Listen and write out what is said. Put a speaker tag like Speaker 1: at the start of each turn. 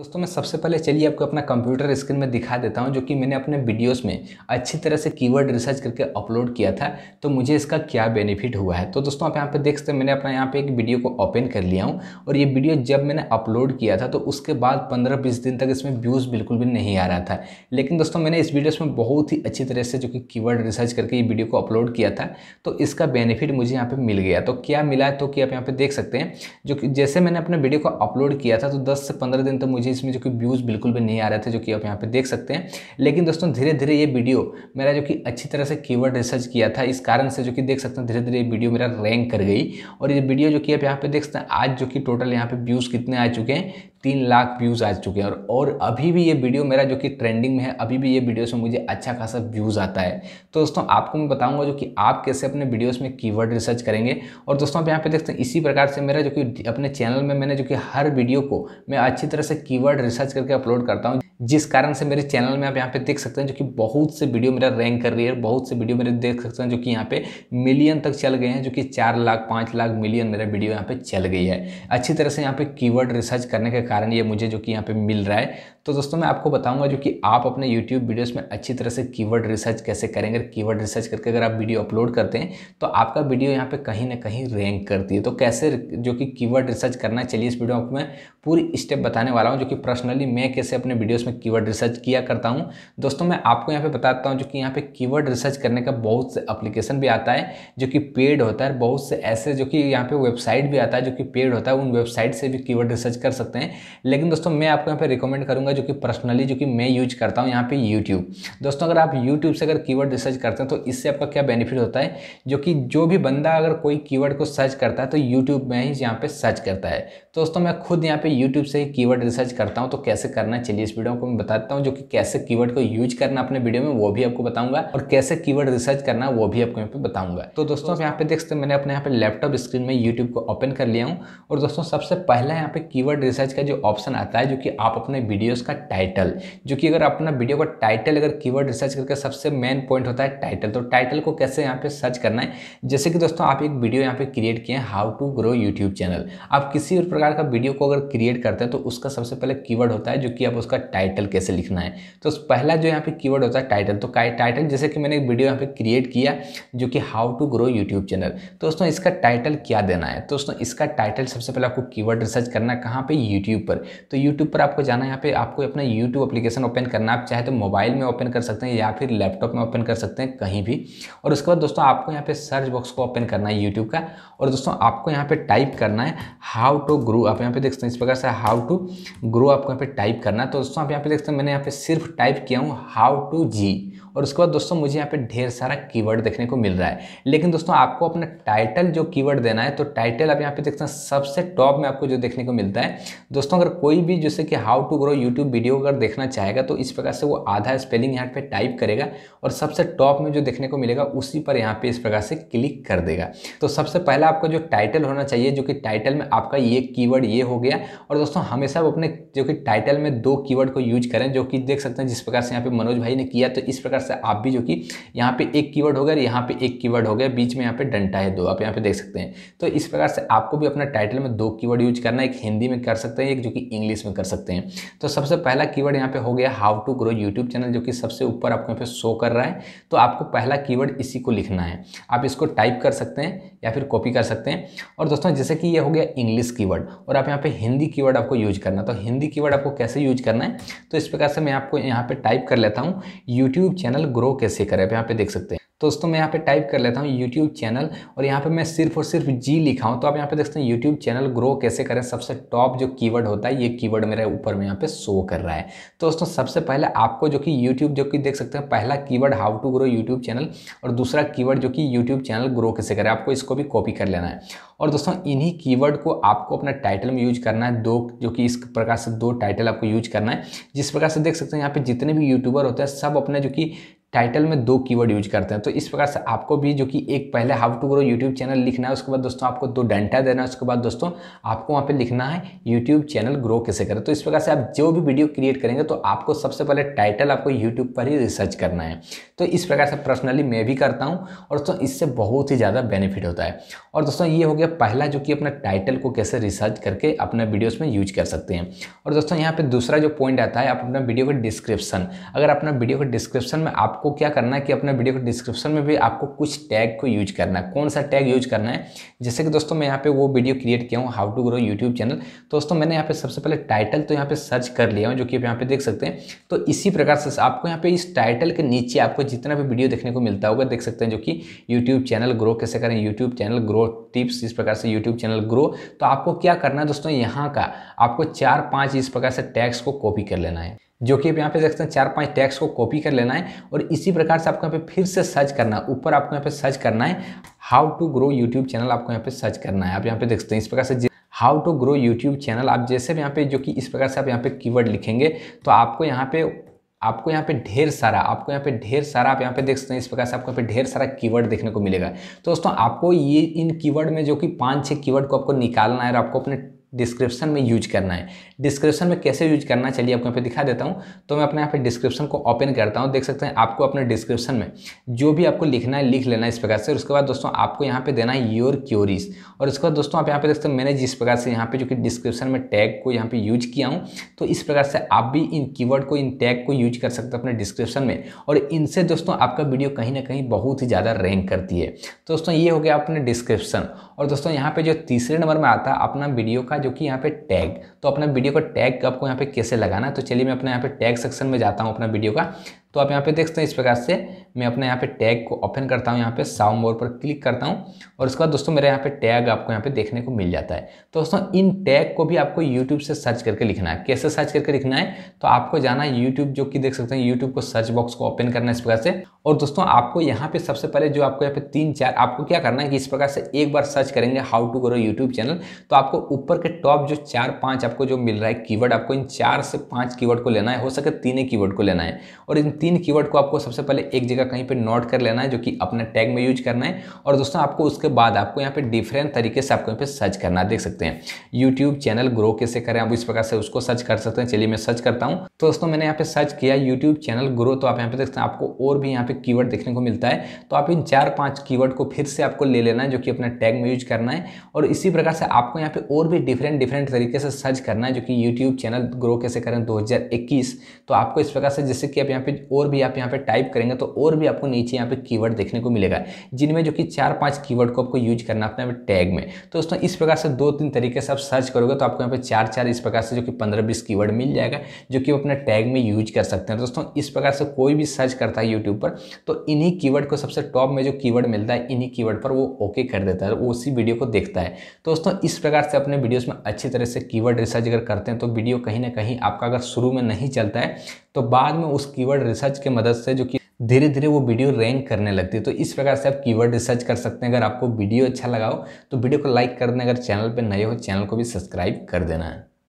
Speaker 1: दोस्तों मैं सबसे पहले चलिए आपको अपना कंप्यूटर स्क्रीन में दिखा देता हूँ जो कि मैंने अपने वीडियोस में अच्छी तरह से कीवर्ड रिसर्च करके अपलोड किया था तो मुझे इसका क्या बेनिफिट हुआ है तो दोस्तों आप यहाँ पे देख सकते हैं मैंने अपना यहाँ पे एक वीडियो को ओपन कर लिया हूँ और ये वीडियो जब मैंने अपलोड किया था तो उसके बाद पंद्रह बीस दिन तक इसमें व्यूज़ बिल्कुल भी नहीं आ रहा था लेकिन दोस्तों मैंने इस वीडियोज में बहुत ही अच्छी तरह से जो कि कीवर्ड रिसर्च करके ये वीडियो को अपलोड किया था तो इसका बेनिफिट मुझे यहाँ पर मिल गया तो क्या मिला है तो कि आप यहाँ पर देख सकते हैं जो कि जैसे मैंने अपने वीडियो को अपलोड किया था तो दस से पंद्रह दिन तक मुझे मुझे इसमें जो कि व्यूज़ बिल्कुल भी नहीं आ रहे थे जो कि आप यहाँ पे देख सकते हैं लेकिन दोस्तों धीरे धीरे ये वीडियो मेरा जो कि अच्छी तरह से कीवर्ड रिसर्च किया था इस कारण से जो कि देख सकते हैं धीरे धीरे ये वीडियो मेरा रैंक कर गई और ये वीडियो जो कि आप यहाँ पे देख सकते हैं आज जो कि टोटल यहाँ पे व्यूज़ कितने आ चुके हैं तीन लाख व्यूज़ आ चुके हैं और और अभी भी ये वीडियो मेरा जो कि ट्रेंडिंग में है अभी भी ये वीडियो में मुझे अच्छा खासा व्यूज़ आता है तो दोस्तों आपको मैं बताऊंगा जो कि आप कैसे अपने वीडियोस में कीवर्ड रिसर्च करेंगे और दोस्तों आप यहाँ पे देखते हैं इसी प्रकार से मेरा जो कि अपने चैनल में मैंने जो कि हर वीडियो को मैं अच्छी तरह से कीवर्ड रिसर्च करके अपलोड करता हूँ जिस कारण से मेरे चैनल में आप यहाँ पे देख सकते हैं जो कि बहुत से वीडियो मेरा रैंक कर रही है बहुत से वीडियो मेरे देख सकते हैं जो कि यहाँ पे मिलियन तक चल गए हैं जो कि चार लाख पाँच लाख मिलियन मेरा वीडियो यहाँ पे चल गई है अच्छी तरह से यहाँ पे कीवर्ड रिसर्च करने के कारण ये मुझे जो कि यहाँ पे मिल रहा है तो दोस्तों मैं आपको बताऊंगा जो कि आप अपने यूट्यूब वीडियोस में अच्छी तरह से कीवर्ड रिसर्च कैसे करेंगे कीवर्ड रिसर्च करके अगर आप वीडियो अपलोड करते हैं तो आपका वीडियो यहाँ पे कहीं ना कहीं रैंक करती है तो कैसे जो कि कीवर्ड रिसर्च करना है चलिए इस वीडियो में पूरी स्टेप बताने वाला हूँ जो कि पर्सनली मैं कैसे अपने वीडियोस में कीवर्ड रिसर्च किया करता हूँ दोस्तों मैं आपको यहाँ पे बताता हूँ जो कि यहाँ पे कीवर्ड रिसर्च करने का बहुत से एप्लीकेशन भी आता है जो कि पेड होता है बहुत से ऐसे जो कि यहाँ पे वेबसाइट भी आता है जो कि पेड होता है उन वेबसाइट से भी कीवर्ड रिसर्च कर सकते हैं लेकिन दोस्तों मैं आपको यहाँ पर रिकमेंड करूँगा जो कि पर्सनली जो कि मैं यूज करता हूँ यहाँ पर यूट्यूब दोस्तों अगर आप यूट्यूब से अगर कीवर्ड रिसर्च करते हैं तो इससे आपका क्या बेनिफिट होता है जो कि जो भी बंदा अगर कोई कीवर्ड को सर्च करता है तो यूट्यूब में ही यहाँ पे सर्च करता है दोस्तों मैं खुद यहाँ पे पे यूट्यूब से कीवर्ड रिसर्च करता हूँ तो कैसे करना चलिए इस वीडियो को मैं बताता हूँ जो कि कैसे कीवर्ड को यूज करना अपने वीडियो में वो भी आपको बताऊंगा और कैसे कीवर्ड रिसर्च करना वो भी आपको यहाँ पे बताऊंगा तो दोस्तों यहाँ पे देख सकते मैंने अपने यहाँ पे लैपटॉप स्क्रीन में यूट्यूब को ओपन कर लिया हूँ और दोस्तों सबसे पहला यहाँ पे की रिसर्च का जो ऑप्शन आता है जो कि आप अपने वीडियोज़ का टाइटल जो कि अगर अपना वीडियो का टाइटल अगर की रिसर्च करके सबसे मेन पॉइंट होता है टाइटल तो टाइटल को कैसे यहाँ पे सर्च करना है जैसे कि दोस्तों आप एक वीडियो यहाँ पे क्रिएट किए हैं how to grow YouTube channel आप किसी भी प्रकार का वीडियो को अगर क्रिएट करते हैं तो उसका सबसे पहले कीवर्ड होता है जो कि आप उसका टाइटल कैसे लिखना है तो पहला जो यहाँ पे कीवर्ड होता है टाइटल तो टाइटल जैसे कि मैंने एक वीडियो यहाँ पे क्रिएट किया जो कि how to grow YouTube channel तो दोस्तों इसका टाइटल क्या देना है तो दोस्तों इसका टाइटल सबसे पहले आपको की रिसर्च करना है कहाँ पर यूट्यूब पर तो यूट्यूब पर आपको जाना है यहाँ पर आपको अपना यूट्यूब अपलीकेशन ओपन करना आप चाहे तो मोबाइल में ओपन कर सकते हैं या फिर लैपटॉप में ओपन कर सकते हैं कहीं भी और उसके बाद दोस्तों आपको यहाँ पर सर्च बॉक्स को ओपन करना है यूट्यूब का और दोस्तों आपको यहाँ पर टाइप करना है हाउ टू ग्रो आप यहाँ पे देख सकते हैं इस प्रकार प्रकार से हाउ टू ग्रो आपको यहाँ पे टाइप करना तो दोस्तों आप यहाँ पे देख सकते हैं मैंने यहाँ पे सिर्फ टाइप किया हूँ हाउ टू जी और उसके बाद दोस्तों मुझे यहाँ पे ढेर सारा कीवर्ड देखने को मिल रहा है लेकिन दोस्तों आपको अपना टाइटल जो कीवर्ड देना है तो टाइटल आप यहाँ पे देखते हैं सबसे टॉप में आपको जो देखने को मिलता है दोस्तों अगर कोई भी जैसे कि how to grow YouTube video अगर देखना चाहेगा तो इस प्रकार से वो आधा स्पेलिंग यहाँ पर टाइप करेगा और सबसे टॉप में जो देखने को मिलेगा उसी पर यहाँ पर इस प्रकार से क्लिक कर देगा तो सबसे पहला आपका जो टाइटल होना चाहिए जो कि टाइटल में आपका ये की ये हो गया और दोस्तों हमेशा अपने जो कि टाइटल में दो कीवर्ड को यूज करें जो कि देख सकते हैं जिस प्रकार से यहाँ पे मनोज भाई ने किया तो इस प्रकार से से आप भी जो कि यहाँ पे एक कीवर्ड हो गया और यहाँ पे एक कीवर्ड हो गया बीच में यहाँ पे डंटा है दो आप यहाँ पे देख सकते हैं तो इस प्रकार से आपको भी अपना टाइटल में दो कीवर्ड यूज करना एक हिंदी में कर सकते हैं एक जो कि इंग्लिश में कर सकते हैं तो सबसे पहला कीवर्ड यहाँ पे हो गया how to grow YouTube channel जो कि सबसे ऊपर आपको यहाँ पे शो कर रहा है तो आपको पहला कीवर्ड इसी को लिखना है आप इसको टाइप कर सकते हैं या फिर कॉपी कर सकते हैं और दोस्तों जैसे कि ये हो गया इंग्लिश कीवर्ड और आप यहाँ पे हिंदी कीवर्ड आपको यूज करना तो हिंदी कीवर्ड आपको कैसे यूज करना है तो इस प्रकार से मैं आपको यहाँ पे टाइप कर लेता हूँ यूट्यूब चैनल चैनल ग्रो कैसे करें आप यहाँ पे देख सकते हैं तो दोस्तों मैं यहाँ पे टाइप कर लेता हूँ यूट्यूब चैनल और यहाँ पे मैं सिर्फ और सिर्फ जी लिखा हूँ तो आप यहाँ पे देख सकते हैं यूट्यूब चैनल ग्रो कैसे करें सबसे टॉप जो कीवर्ड होता है ये कीवर्ड मेरे ऊपर में यहाँ पे शो कर रहा है तो दोस्तों सबसे पहले आपको जो कि यूट्यूब जो कि देख सकते हैं पहला keyword how to grow YouTube channel और दूसरा कीवर्ड जो कि यूट्यूब चैनल ग्रो कैसे करें आपको इसको भी कॉपी कर लेना है और दोस्तों इन्हीं कीवर्ड को आपको अपना टाइटल में यूज करना है दो जो कि इस प्रकार से दो टाइटल आपको यूज करना है जिस प्रकार से देख सकते हैं यहाँ पे जितने भी यूट्यूबर होते हैं सब अपने जो कि टाइटल में दो कीवर्ड यूज करते हैं तो इस प्रकार से आपको भी जो कि एक पहले how to grow YouTube channel लिखना है उसके बाद दोस्तों आपको दो डंटा देना है उसके बाद दोस्तों आपको वहाँ पे लिखना है यूट्यूब चैनल ग्रो कैसे करें तो इस प्रकार से आप जो भी वीडियो क्रिएट करेंगे तो आपको सबसे पहले टाइटल आपको यूट्यूब पर ही रिसर्च करना है तो इस प्रकार से पर्सनली मैं भी करता हूँ और दोस्तों इससे बहुत ही ज़्यादा बेनिफिट होता है और दोस्तों ये हो गया पहला जो कि अपना टाइटल को कैसे रिसर्च करके अपने वीडियोज़ में यूज कर सकते हैं और दोस्तों यहाँ पर दूसरा जो पॉइंट आता है आप अपना वीडियो का डिस्क्रिप्शन अगर अपना वीडियो का डिस्क्रिप्शन में आप आपको क्या करना है कि अपने वीडियो के डिस्क्रिप्शन में भी आपको कुछ टैग को यूज करना है कौन सा टैग यूज करना है जैसे कि दोस्तों मैं यहाँ पे वो वीडियो क्रिएट किया हूँ how to grow YouTube channel दोस्तों मैंने यहाँ पे सबसे पहले टाइटल तो यहाँ पे सर्च कर लिया हूँ जो कि आप यहाँ पे देख सकते हैं तो इसी प्रकार से आपको यहाँ पे इस टाइटल के नीचे आपको जितना भी वीडियो देखने को मिलता होगा देख सकते हैं जो कि यूट्यूब चैनल ग्रो कैसे करें यूट्यूब चैनल ग्रो टिप्स इस प्रकार से यूट्यूब चैनल ग्रो तो आपको क्या करना है दोस्तों यहाँ का आपको चार पाँच इस प्रकार से टैक्स को कॉपी कर लेना है जो कि आप यहाँ पे हैं चार पांच टैक्स को कॉपी कर लेना है और इसी प्रकार से आपको यहाँ पे फिर से सर्च करना है ऊपर आपको यहाँ पे सर्च करना है how to grow YouTube channel आपको यहाँ पे सर्च करना है आप यहाँ पे देख सकते हैं इस प्रकार से how to grow YouTube channel आप जैसे भी यहाँ पे जो कि इस प्रकार से आप यहाँ पे कीवर्ड लिखेंगे तो आपको यहाँ पे आपको यहाँ पे ढेर सारा आपको यहाँ पे ढेर सारा आप यहाँ पे देख सकते हैं इस प्रकार से आपको यहाँ पे ढेर सारा कीवर्ड देखने को मिलेगा तो दोस्तों आपको ये इन कीवर्ड में जो कि पाँच छह कीवर्ड को आपको निकालना है और आपको अपने डिस्क्रिप्शन में यूज करना है डिस्क्रिप्शन में कैसे यूज करना चलिए आपको यहाँ पे दिखा देता हूँ तो मैं अपने यहाँ पे डिस्क्रिप्शन को ओपन करता हूँ देख सकते हैं आपको अपने डिस्क्रिप्शन में जो भी आपको लिखना है लिख लेना है इस प्रकार से और उसके बाद दोस्तों आपको यहाँ पे देना है योर क्योरीज और उसके बाद दोस्तों आप यहाँ पे देखते हैं मैंने जिस प्रकार से यहाँ पे जो कि डिस्क्रिप्शन में टैग को यहाँ पे यूज किया हूँ तो इस प्रकार से आप भी इन कीवर्ड को इन टैग को यूज कर सकते हो अपने डिस्क्रिप्शन में और इनसे दोस्तों आपका वीडियो कहीं ना कहीं बहुत ही ज़्यादा रैंक करती है तो दोस्तों ये हो गया अपने डिस्क्रिप्शन और दोस्तों यहाँ पर जो तीसरे नंबर में आता है अपना वीडियो का जो कि यहाँ पे टैग तो अपना वीडियो का टैग आपको यहाँ पे कैसे लगाना है तो चलिए मैं अपने यहाँ पे टैग सेक्शन में जाता हूँ अपना वीडियो का तो आप यहाँ पे देख सकते हैं इस प्रकार से मैं अपने यहाँ पे टैग को ओपन करता हूँ यहाँ पे साउंड बोर्ड पर क्लिक करता हूँ और उसके बाद दोस्तों मेरे यहाँ पे टैग आपको यहाँ पे देखने को मिल जाता है तो दोस्तों इन टैग को भी आपको यूट्यूब से सर्च करके लिखना है कैसे सर्च करके लिखना है तो आपको जाना है यूट्यूब जो कि देख सकते हैं यूट्यूब को सर्च बॉक्स को ओपन करना है इस प्रकार से और दोस्तों आपको यहाँ पे सबसे पहले जो आपको यहाँ पे तीन चार आपको क्या करना है कि इस प्रकार से एक बार सर्च करेंगे how to grow YouTube channel तो आपको ऊपर के टॉप जो चार पाँच आपको जो मिल रहा है कीवर्ड आपको इन चार से पाँच कीवर्ड को लेना है हो सके तीन ही कीवर्ड को लेना है और इन तीन कीवर्ड को आपको सबसे पहले एक जगह कहीं पे नोट कर लेना है जो कि अपने टैग में यूज करना है और दोस्तों आपको उसके बाद आपको यहाँ पे डिफरेंट तरीके से आपको यहाँ पे सर्च करना देख सकते हैं यूट्यूब चैनल ग्रो कैसे करें आप इस प्रकार से उसको सर्च कर सकते हैं चलिए मैं सर्च करता हूँ तो दोस्तों मैंने यहाँ पे सर्च किया यूट्यूब चैनल ग्रो तो आप यहाँ पे देख सकते हैं आपको और भी यहाँ पे की देखने को मिलता है तो आप इन चार पाँच की को फिर से आपको ले लेना है जो कि अपने टैग में यूज करना है और इसी प्रकार से आपको यहाँ पे और भी डिफरेंट डिफरेंट तरीके से सर्च करना है जो कि यूट्यूब चैनल ग्रो कैसे करें दो तो आपको इस प्रकार से जैसे कि आप यहाँ पे और भी आप यहाँ पे टाइप करेंगे तो और भी आपको नीचे यहाँ पे कीवर्ड देखने को मिलेगा जिनमें जो कि चार पांच कीवर्ड को आपको यूज करना अपने टैग में तो दोस्तों इस प्रकार से दो तीन तरीके से आप सर्च करोगे तो आपको यहाँ पे चार चार इस प्रकार से जो कि पंद्रह बीस कीवर्ड मिल जाएगा जो कि अपने टैग में यूज कर सकते हैं तो दोस्तों इस प्रकार से कोई भी सर्च करता है यूट्यूब पर तो इन्हीं कीवर्ड को सबसे टॉप में जो कीवर्ड मिलता है इन्हीं कीवर्ड पर वो ओके कर देता है वो उसी वीडियो को देखता है तो दोस्तों इस प्रकार से अपने वीडियोज में अच्छी तरह से कीवर्ड रिसर्च अगर करते हैं तो वीडियो कहीं ना कहीं आपका अगर शुरू में नहीं चलता है तो बाद में उस कीवर्ड रिसर्च के मदद से जो कि धीरे धीरे वो वीडियो रैंक करने लगती है तो इस प्रकार से आप कीवर्ड रिसर्च कर सकते हैं अगर आपको वीडियो अच्छा लगा हो तो वीडियो को लाइक कर देना अगर चैनल पर नए हो चैनल को भी सब्सक्राइब कर देना है